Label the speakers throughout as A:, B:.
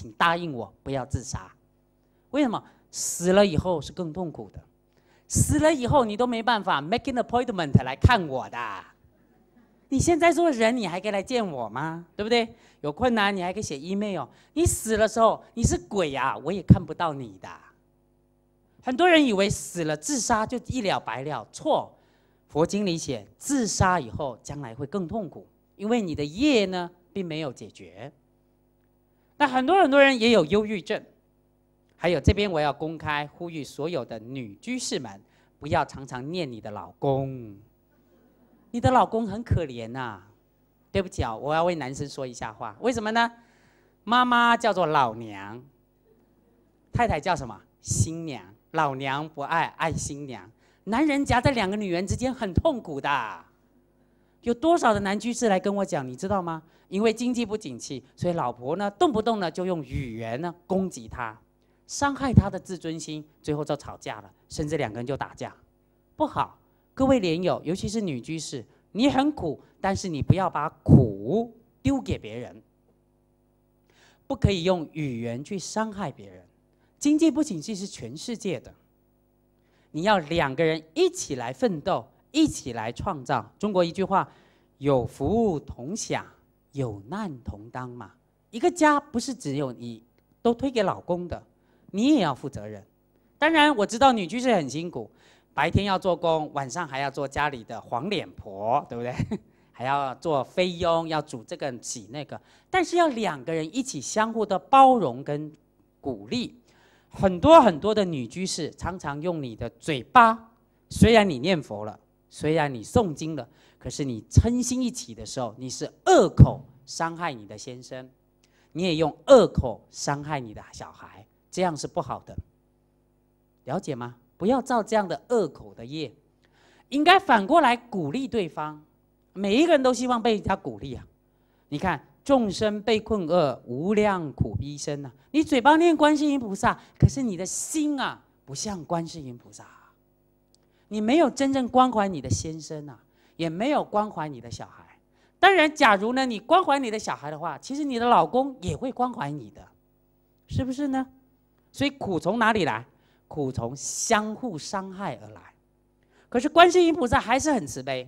A: 请答应我不要自杀，为什么死了以后是更痛苦的？死了以后你都没办法 making appointment 来看我的，你现在做人你还可以来见我吗？对不对？有困难你还可以写 email。你死了时候你是鬼呀，我也看不到你的。很多人以为死了自杀就一了百了，错。佛经里写自杀以后将来会更痛苦，因为你的业呢并没有解决。那很多很多人也有忧郁症，还有这边我要公开呼吁所有的女居士们，不要常常念你的老公，你的老公很可怜呐。对不起哦，我要为男生说一下话，为什么呢？妈妈叫做老娘，太太叫什么？新娘，老娘不爱爱新娘，男人夹在两个女人之间很痛苦的，有多少的男居士来跟我讲，你知道吗？因为经济不景气，所以老婆呢动不动呢就用语言呢攻击他，伤害他的自尊心，最后就吵架了，甚至两个人就打架，不好。各位莲友，尤其是女居士，你很苦，但是你不要把苦丢给别人，不可以用语言去伤害别人。经济不景气是全世界的，你要两个人一起来奋斗，一起来创造。中国一句话，有福同享。有难同当嘛，一个家不是只有你，都推给老公的，你也要负责任。当然我知道女居士很辛苦，白天要做工，晚上还要做家里的黄脸婆，对不对？还要做菲佣，要煮这个洗那个，但是要两个人一起相互的包容跟鼓励。很多很多的女居士常常用你的嘴巴，虽然你念佛了，虽然你诵经了。可是你嗔心一起的时候，你是恶口伤害你的先生，你也用恶口伤害你的小孩，这样是不好的。了解吗？不要造这样的恶口的业，应该反过来鼓励对方。每一个人都希望被人家鼓励啊！你看众生被困厄，无量苦逼身呐。你嘴巴念观世音菩萨，可是你的心啊，不像观世音菩萨，你没有真正关怀你的先生呐。也没有关怀你的小孩，当然，假如呢，你关怀你的小孩的话，其实你的老公也会关怀你的，是不是呢？所以苦从哪里来？苦从相互伤害而来。可是观世音菩萨还是很慈悲，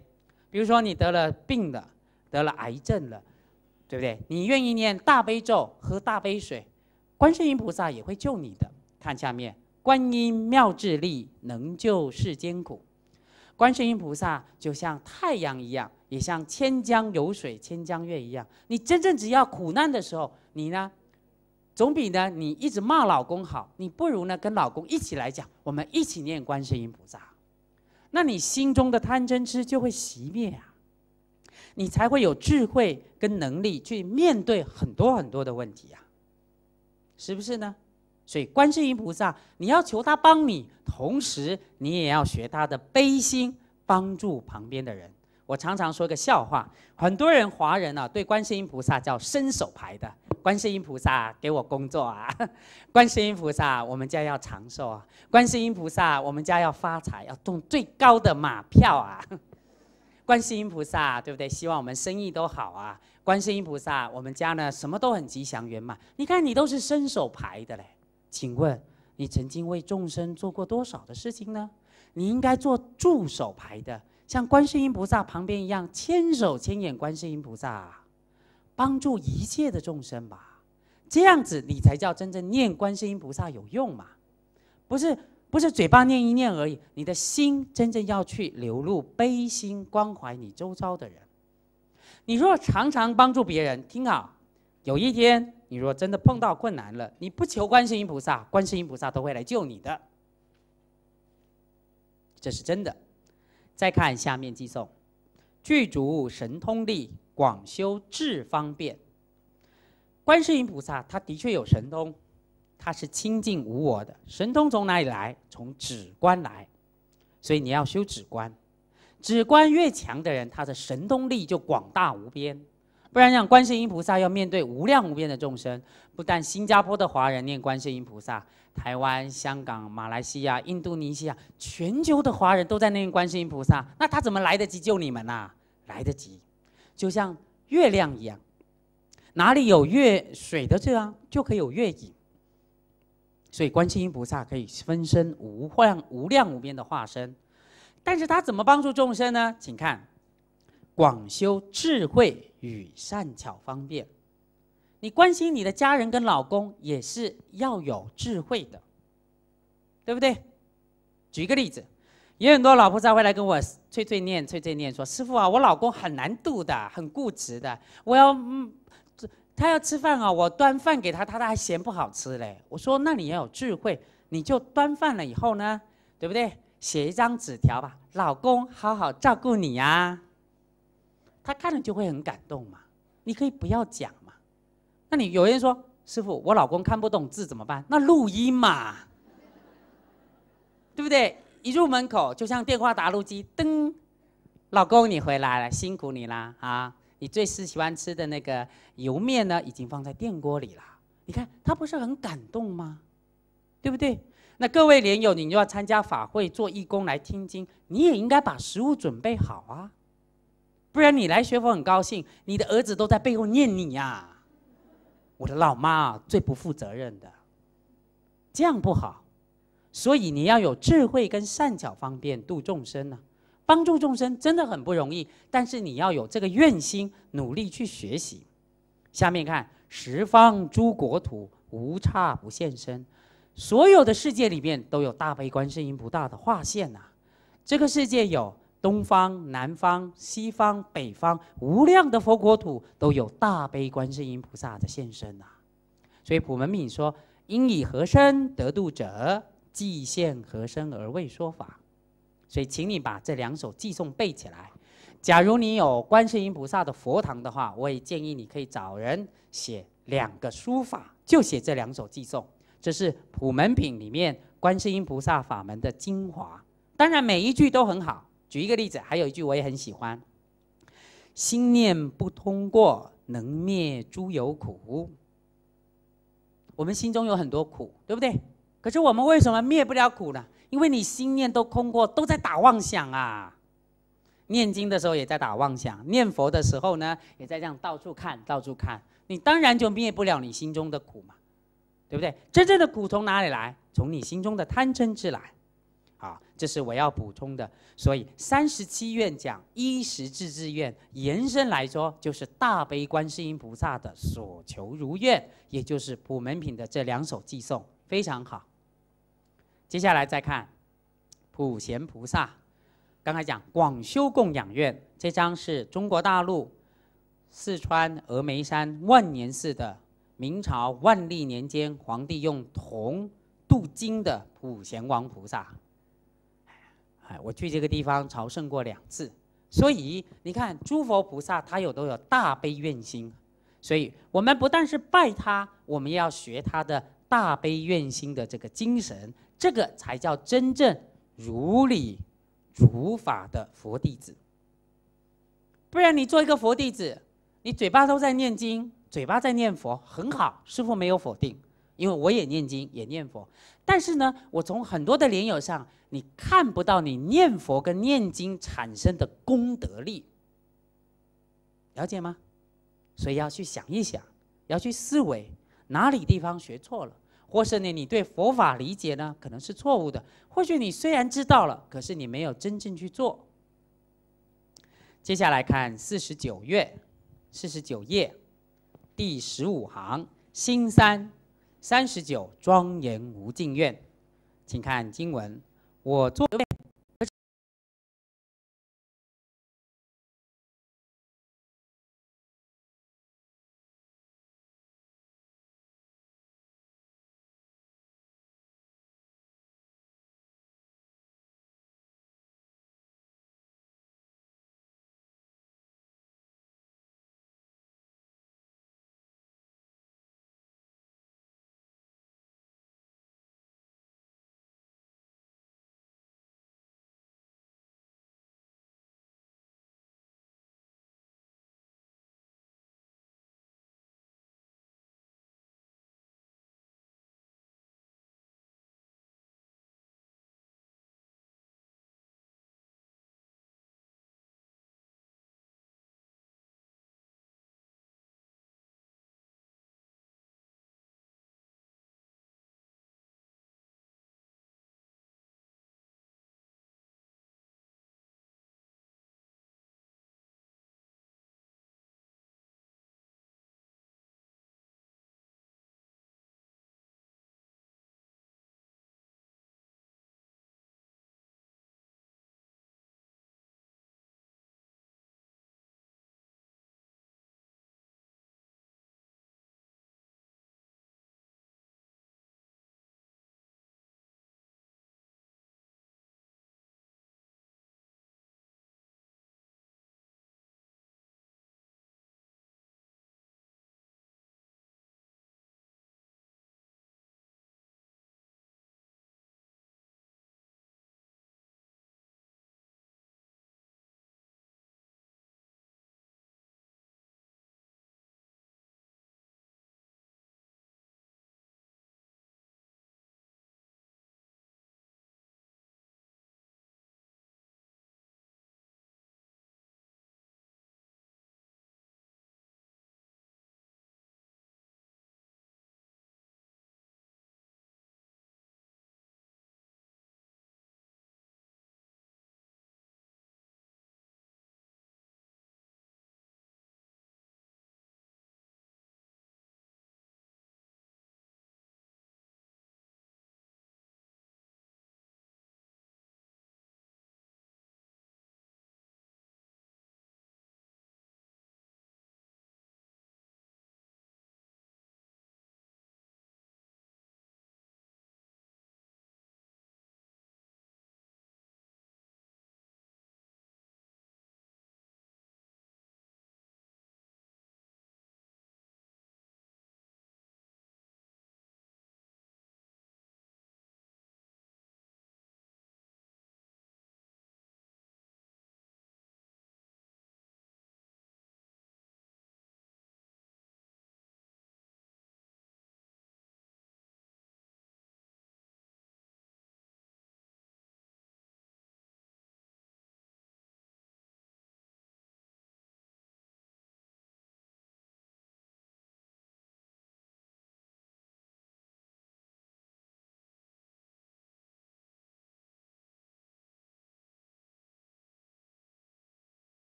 A: 比如说你得了病了，得了癌症了，对不对？你愿意念大悲咒，喝大悲水，观世音菩萨也会救你的。看下面，观音妙智力能救世间苦。观世音菩萨就像太阳一样，也像“千江有水千江月”一样。你真正只要苦难的时候，你呢，总比呢你一直骂老公好。你不如呢跟老公一起来讲，我们一起念观世音菩萨，那你心中的贪嗔痴就会熄灭啊，你才会有智慧跟能力去面对很多很多的问题呀，是不是呢？所以，观世音菩萨，你要求他帮你，同时你也要学他的悲心，帮助旁边的人。我常常说个笑话，很多人华人啊，对观世音菩萨叫伸手牌的。观世音菩萨给我工作啊！观世音菩萨，我们家要长寿啊！观世音菩萨，我们家要发财，要中最高的马票啊！观世音菩萨，对不对？希望我们生意都好啊！观世音菩萨，我们家呢，什么都很吉祥圆满。你看，你都是伸手牌的嘞。请问你曾经为众生做过多少的事情呢？你应该做助手牌的，像观世音菩萨旁边一样，千手千眼观世音菩萨，帮助一切的众生吧。这样子你才叫真正念观世音菩萨有用嘛？不是，不是嘴巴念一念而已，你的心真正要去流露悲心，关怀你周遭的人。你若常常帮助别人，听好。有一天，你若真的碰到困难了，你不求观世音菩萨，观世音菩萨都会来救你的，这是真的。再看下面偈颂：具足神通力，广修智方便。观世音菩萨他的确有神通，他是清净无我的。神通从哪里来？从指关来。所以你要修指关，指关越强的人，他的神通力就广大无边。不然讲，观世音菩萨要面对无量无边的众生，不但新加坡的华人念观世音菩萨，台湾、香港、马来西亚、印度尼西亚，全球的华人都在念观世音菩萨，那他怎么来得及救你们呐？来得及，就像月亮一样，哪里有月水的这样，就可以有月影。所以观世音菩萨可以分身无量无量无边的化身，但是他怎么帮助众生呢？请看。广修智慧与善巧方便，你关心你的家人跟老公也是要有智慧的，对不对？举一个例子，有很多老婆在回来跟我催催念催催念说：“师傅啊，我老公很难度的，很固执的。我要，嗯。他要吃饭啊，我端饭给他，他他还嫌不好吃嘞。”我说：“那你要有智慧，你就端饭了以后呢，对不对？写一张纸条吧，老公好好照顾你呀。”他看了就会很感动嘛，你可以不要讲嘛。那你有人说，师傅，我老公看不懂字怎么办？那录音嘛，对不对？一入门口就像电话打录机，噔，老公你回来了，辛苦你啦啊！你最是喜欢吃的那个油面呢，已经放在电锅里了。你看他不是很感动吗？对不对？那各位莲友，你又要参加法会做义工来听经，你也应该把食物准备好啊。不然你来学佛很高兴，你的儿子都在背后念你呀！我的老妈啊，最不负责任的，这样不好。所以你要有智慧跟善巧方便度众生呢，帮助众生真的很不容易。但是你要有这个愿心，努力去学习。下面看十方诸国土无差不现身，所有的世界里面都有大悲观世音菩萨的化现呐。这个世界有。东方、南方、西方、北方，无量的佛国土都有大悲观世音菩萨的现身呐。所以普门品说：“因以何身得度者，即现何身而为说法。”所以，请你把这两首偈颂背起来。假如你有观世音菩萨的佛堂的话，我也建议你可以找人写两个书法，就写这两首偈颂。这是普门品里面观世音菩萨法门的精华。当然，每一句都很好。举一个例子，还有一句我也很喜欢：“心念不通过，能灭诸有苦。”我们心中有很多苦，对不对？可是我们为什么灭不了苦呢？因为你心念都空过，都在打妄想啊！念经的时候也在打妄想，念佛的时候呢，也在这样到处看、到处看。你当然就灭不了你心中的苦嘛，对不对？真正的苦从哪里来？从你心中的贪嗔痴来。啊，这是我要补充的。所以三十七愿讲衣食自志愿，延伸来说就是大悲观世音菩萨的所求如愿，也就是普门品的这两首寄送，非常好。接下来再看普贤菩萨，刚才讲广修供养院，这张是中国大陆四川峨眉山万年寺的明朝万历年间皇帝用铜镀金的普贤王菩萨。我去这个地方朝圣过两次，所以你看诸佛菩萨他有都有大悲愿心，所以我们不但是拜他，我们要学他的大悲愿心的这个精神，这个才叫真正如理如法的佛弟子。不然你做一个佛弟子，你嘴巴都在念经，嘴巴在念佛，很好，师傅没有否定。因为我也念经也念佛，但是呢，我从很多的莲友上，你看不到你念佛跟念经产生的功德力，了解吗？所以要去想一想，要去思维哪里地方学错了，或是呢，你对佛法理解呢可能是错误的，或许你虽然知道了，可是你没有真正去做。接下来看四十九页，四十九页，第十五行，心三。三十九，庄严无尽愿，请看经文，我做。